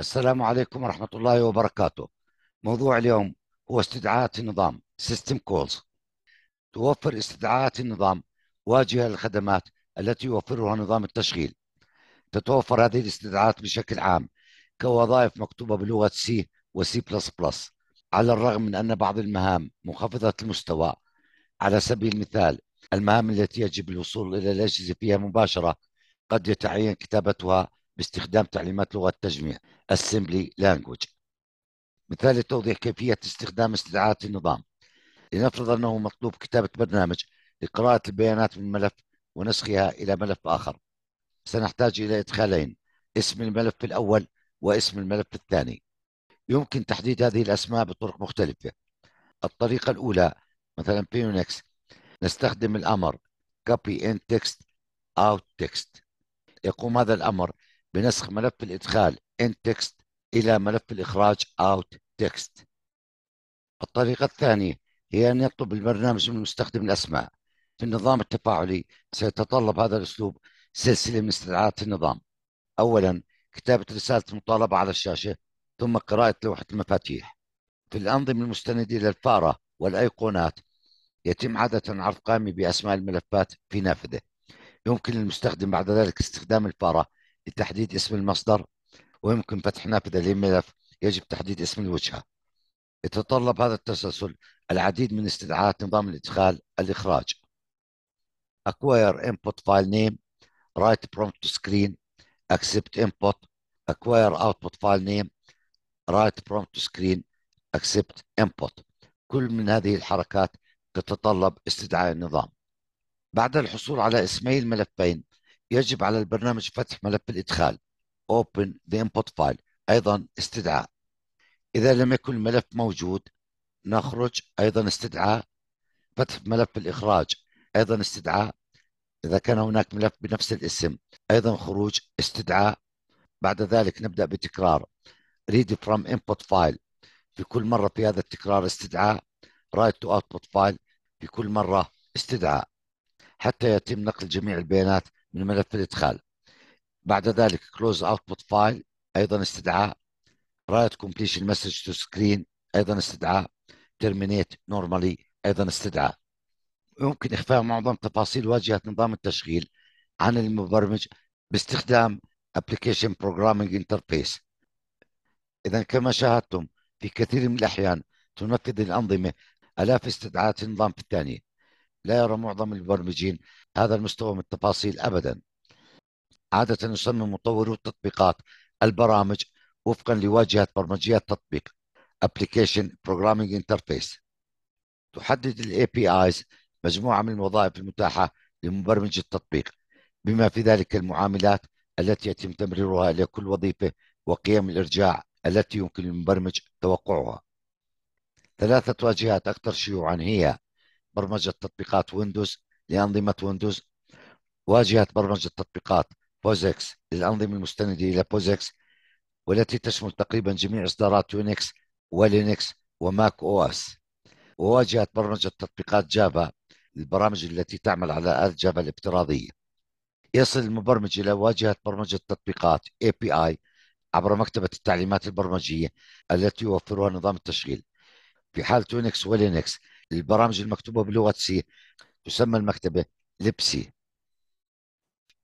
السلام عليكم ورحمة الله وبركاته موضوع اليوم هو استدعاءات النظام System Calls توفر استدعاءات النظام واجهة للخدمات التي يوفرها نظام التشغيل تتوفر هذه الاستدعاءات بشكل عام كوظائف مكتوبة بلغة C و C++ على الرغم من أن بعض المهام منخفضة المستوى على سبيل المثال المهام التي يجب الوصول إلى الأجهزة فيها مباشرة قد يتعين كتابتها باستخدام تعليمات لغة التجميع Assembly Language مثال لتوضيح كيفية استخدام استدعاءات النظام لنفرض أنه مطلوب كتابة برنامج لقراءة البيانات من ملف ونسخها إلى ملف آخر سنحتاج إلى إدخالين اسم الملف الأول واسم الملف الثاني يمكن تحديد هذه الأسماء بطرق مختلفة الطريقة الأولى مثلا في يونكس نستخدم الأمر copy in text out text يقوم هذا الأمر بنسخ ملف الادخال in text الى ملف الاخراج out text الطريقة الثانية هي أن يطلب البرنامج من المستخدم الأسماء في النظام التفاعلي سيتطلب هذا الأسلوب سلسلة من استدعاءات النظام أولا كتابة رسالة المطالبة على الشاشة ثم قراءة لوحة المفاتيح في الأنظمة المستندة إلى الفارة والأيقونات يتم عادة عرض قائمة بأسماء الملفات في نافذة يمكن للمستخدم بعد ذلك استخدام الفارة لتحديد اسم المصدر ويمكن فتح نافذة لملف يجب تحديد اسم الوجهة يتطلب هذا التسلسل العديد من استدعاءات نظام الادخال الاخراج acquire input file name write prompt to screen accept input acquire output file name write prompt to screen accept input كل من هذه الحركات تتطلب استدعاء النظام بعد الحصول على اسمي الملفين يجب على البرنامج فتح ملف الإدخال Open the input file أيضا استدعاء إذا لم يكن الملف موجود نخرج أيضا استدعاء فتح ملف الإخراج أيضا استدعاء إذا كان هناك ملف بنفس الاسم أيضا خروج استدعاء بعد ذلك نبدأ بتكرار read from input file في كل مرة في هذا التكرار استدعاء write to output file في كل مرة استدعاء حتى يتم نقل جميع البيانات من ملف الادخال بعد ذلك كلوز اوتبوت فايل ايضا استدعاء رايت كومبليشن مسج تو سكرين ايضا استدعاء ترمينيت نورمالي ايضا استدعاء يمكن اخفاء معظم تفاصيل واجهه نظام التشغيل عن المبرمج باستخدام ابلكيشن بروجرامينج انترفيس اذا كما شاهدتم في كثير من الاحيان تنفذ الانظمه الاف استدعاءات النظام في الثانيه لا يرى معظم المبرمجين هذا المستوى من التفاصيل ابدا عاده يصمم مطورو التطبيقات البرامج وفقا لواجهه برمجيات تطبيق Application Programming Interface تحدد الـ APIs مجموعة من الوظائف المتاحة لمبرمج التطبيق بما في ذلك المعاملات التي يتم تمريرها لكل وظيفة وقيم الإرجاع التي يمكن للمبرمج توقعها ثلاثة واجهات أكثر شيوعا هي برمجة تطبيقات ويندوز لأنظمة ويندوز واجهة برمجة التطبيقات بوزكس للأنظمة المستندة إلى بوزكس والتي تشمل تقريبا جميع إصدارات يونكس ولينكس وماك أو أس وواجهة برمجة تطبيقات جافا البرامج التي تعمل على آلة جافا الافتراضية يصل المبرمج إلى واجهة برمجة التطبيقات API عبر مكتبة التعليمات البرمجية التي يوفرها نظام التشغيل في حال تونكس ولينكس البرامج المكتوبة بلغة سي تسمى المكتبة لبسي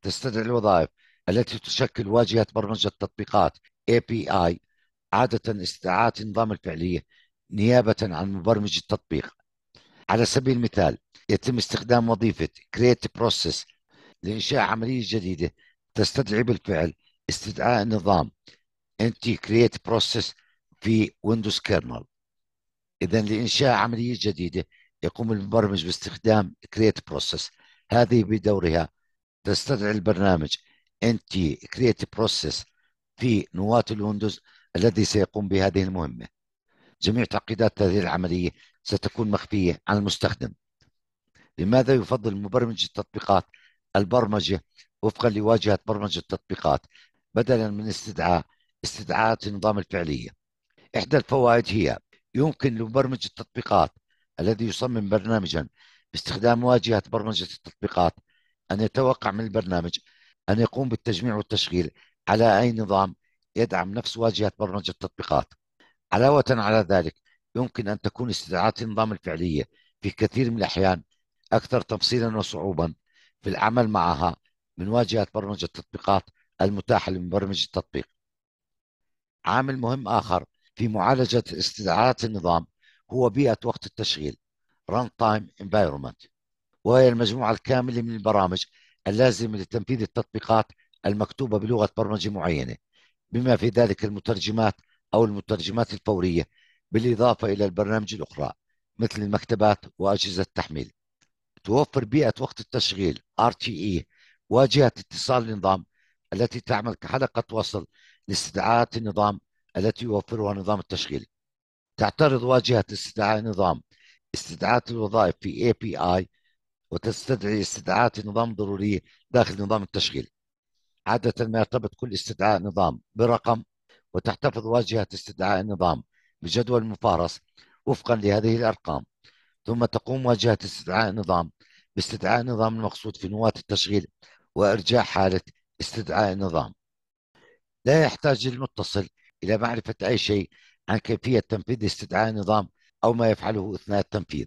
تستدعي الوظائف التي تشكل واجهة برمجة تطبيقات API عادة استدعاء النظام الفعلية نيابة عن مبرمج التطبيق على سبيل المثال يتم استخدام وظيفة Create Process لإنشاء عملية جديدة تستدعي بالفعل استدعاء النظام NT Create Process في ويندوز كيرنل إذا لإنشاء عملية جديدة يقوم المبرمج باستخدام كرييت process هذه بدورها تستدعي البرنامج NT create process في نواة الويندوز الذي سيقوم بهذه المهمة جميع تعقيدات هذه العملية ستكون مخفية عن المستخدم لماذا يفضل مبرمج التطبيقات البرمجة وفقا لواجهة برمجة التطبيقات بدلا من استدعاء استدعاءات النظام الفعلية إحدى الفوائد هي يمكن لمبرمج التطبيقات الذي يصمم برنامجا باستخدام واجهة برمجة التطبيقات أن يتوقع من البرنامج أن يقوم بالتجميع والتشغيل على أي نظام يدعم نفس واجهة برمجة التطبيقات علاوة على ذلك يمكن أن تكون استدعاءات النظام الفعلية في كثير من الأحيان أكثر تفصيلا وصعوبا في العمل معها من واجهة برمجة التطبيقات المتاحة لمبرمج التطبيق عامل مهم آخر في معالجة استدعاءات النظام هو بيئة وقت التشغيل ران تايم انفايرمنت وهي المجموعة الكاملة من البرامج اللازمة لتنفيذ التطبيقات المكتوبة بلغة برمجة معينة بما في ذلك المترجمات أو المترجمات الفورية بالإضافة إلى البرامج الأخرى مثل المكتبات وأجهزة التحميل توفر بيئة وقت التشغيل RTE واجهة اتصال النظام التي تعمل كحلقة وصل لاستدعاءات النظام التي يوفرها نظام التشغيل تعترض واجهة استدعاء نظام استدعاءات الوظائف في API وتستدعي استدعاءات نظام ضرورية داخل نظام التشغيل عادة ما يرتبط كل استدعاء نظام برقم وتحتفظ واجهة استدعاء النظام بجدول مفارس وفقا لهذه الأرقام ثم تقوم واجهة استدعاء النظام باستدعاء النظام المقصود في نواة التشغيل وإرجاع حالة استدعاء النظام لا يحتاج المتصل إلى معرفة أي شيء عن كيفية تنفيذ استدعاء نظام أو ما يفعله أثناء التنفيذ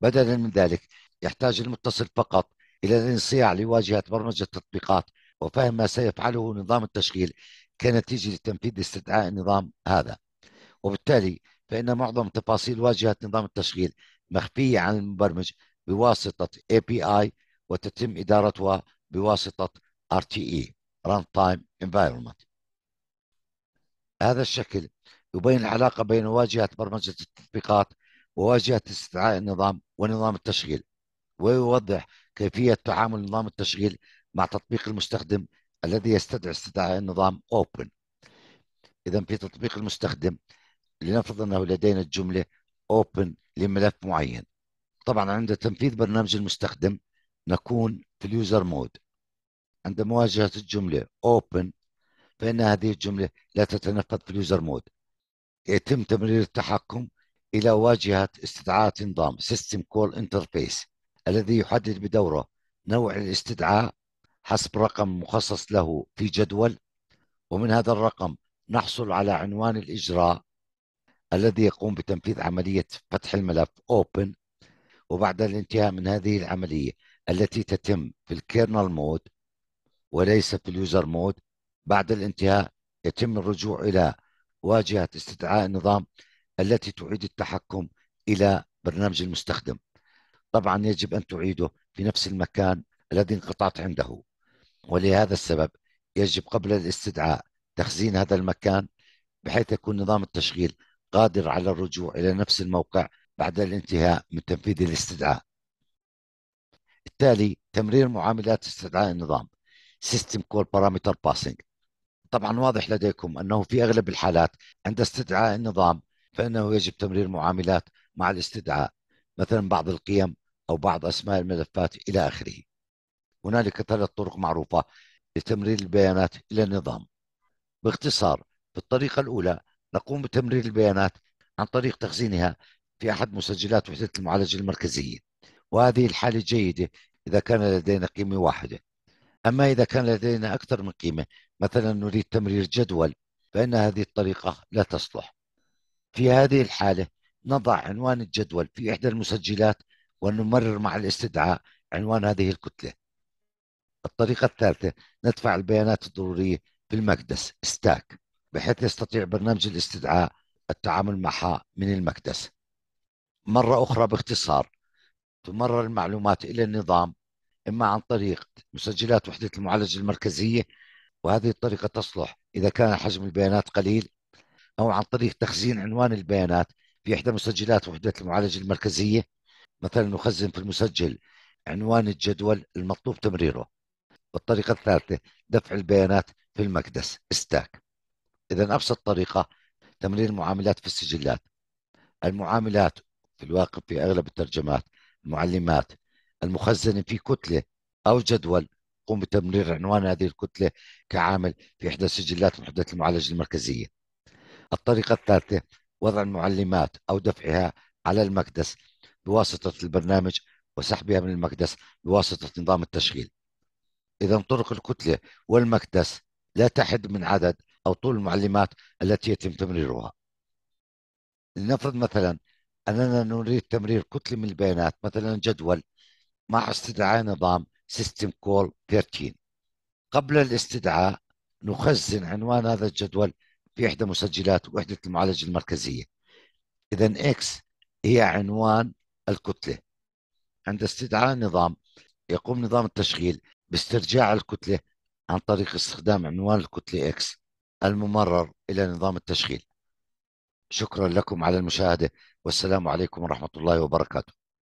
بدلا من ذلك يحتاج المتصل فقط إلى الانصياع لواجهة برمجة التطبيقات وفهم ما سيفعله نظام التشغيل كنتيجة لتنفيذ استدعاء النظام هذا وبالتالي فإن معظم تفاصيل واجهة نظام التشغيل مخفية عن المبرمج بواسطة API وتتم إدارتها بواسطة RTE Runtime Environment هذا الشكل يبين العلاقة بين واجهة برمجة التطبيقات وواجهة استدعاء النظام ونظام التشغيل ويوضح كيفية تعامل نظام التشغيل مع تطبيق المستخدم الذي يستدعي استدعاء النظام Open إذا في تطبيق المستخدم لنفرض أنه لدينا الجملة Open لملف معين طبعا عند تنفيذ برنامج المستخدم نكون في اليوزر مود عند مواجهة الجملة Open فإن هذه الجملة لا تتنفذ في اليوزر مود يتم تمرير التحكم إلى واجهة استدعاء نظام System Call Interface الذي يحدد بدوره نوع الاستدعاء حسب رقم مخصص له في جدول ومن هذا الرقم نحصل على عنوان الإجراء الذي يقوم بتنفيذ عملية فتح الملف Open وبعد الانتهاء من هذه العملية التي تتم في الكيرنل مود وليس في اليوزر مود بعد الانتهاء يتم الرجوع إلى واجهه استدعاء النظام التي تعيد التحكم إلى برنامج المستخدم طبعا يجب أن تعيده في نفس المكان الذي انقطعت عنده ولهذا السبب يجب قبل الاستدعاء تخزين هذا المكان بحيث يكون نظام التشغيل قادر على الرجوع إلى نفس الموقع بعد الانتهاء من تنفيذ الاستدعاء بالتالي تمرير معاملات استدعاء النظام System Call Parameter Passing طبعا واضح لديكم انه في اغلب الحالات عند استدعاء النظام فانه يجب تمرير معاملات مع الاستدعاء مثلا بعض القيم او بعض اسماء الملفات الى اخره. هنالك ثلاث طرق معروفه لتمرير البيانات الى النظام. باختصار في الطريقه الاولى نقوم بتمرير البيانات عن طريق تخزينها في احد مسجلات وحده المعالجه المركزيه. وهذه الحاله جيده اذا كان لدينا قيمه واحده أما إذا كان لدينا أكثر من قيمة مثلا نريد تمرير جدول فإن هذه الطريقة لا تصلح في هذه الحالة نضع عنوان الجدول في إحدى المسجلات ونمرر مع الاستدعاء عنوان هذه الكتلة الطريقة الثالثة ندفع البيانات الضرورية في المكدس ستاك بحيث يستطيع برنامج الاستدعاء التعامل معها من المكدس مرة أخرى باختصار تمرر المعلومات إلى النظام إما عن طريق مسجلات وحدة المعالجة المركزية وهذه الطريقة تصلح إذا كان حجم البيانات قليل أو عن طريق تخزين عنوان البيانات في إحدى مسجلات وحدة المعالجة المركزية مثلا نخزن في المسجل عنوان الجدول المطلوب تمريره والطريقة الثالثة دفع البيانات في المكدس استاك إذا أبسط طريقة تمرير المعاملات في السجلات المعاملات في الواقع في أغلب الترجمات معلمات المخزن في كتلة أو جدول قم بتمرير عنوان هذه الكتلة كعامل في إحدى سجلات وحدة المعالجة المركزية الطريقة الثالثة وضع المعلمات أو دفعها على المكدس بواسطة البرنامج وسحبها من المكدس بواسطة نظام التشغيل إذا طرق الكتلة والمكدس لا تحد من عدد أو طول المعلمات التي يتم تمريرها لنفرض مثلا أننا نريد تمرير كتلة من البيانات مثلا جدول مع استدعاء نظام سيستم كول 13 قبل الاستدعاء نخزن عنوان هذا الجدول في إحدى مسجلات وحدة المعالجة المركزية إذا X هي عنوان الكتلة عند استدعاء النظام يقوم نظام التشغيل باسترجاع الكتلة عن طريق استخدام عنوان الكتلة X الممرر إلى نظام التشغيل شكرا لكم على المشاهدة والسلام عليكم ورحمة الله وبركاته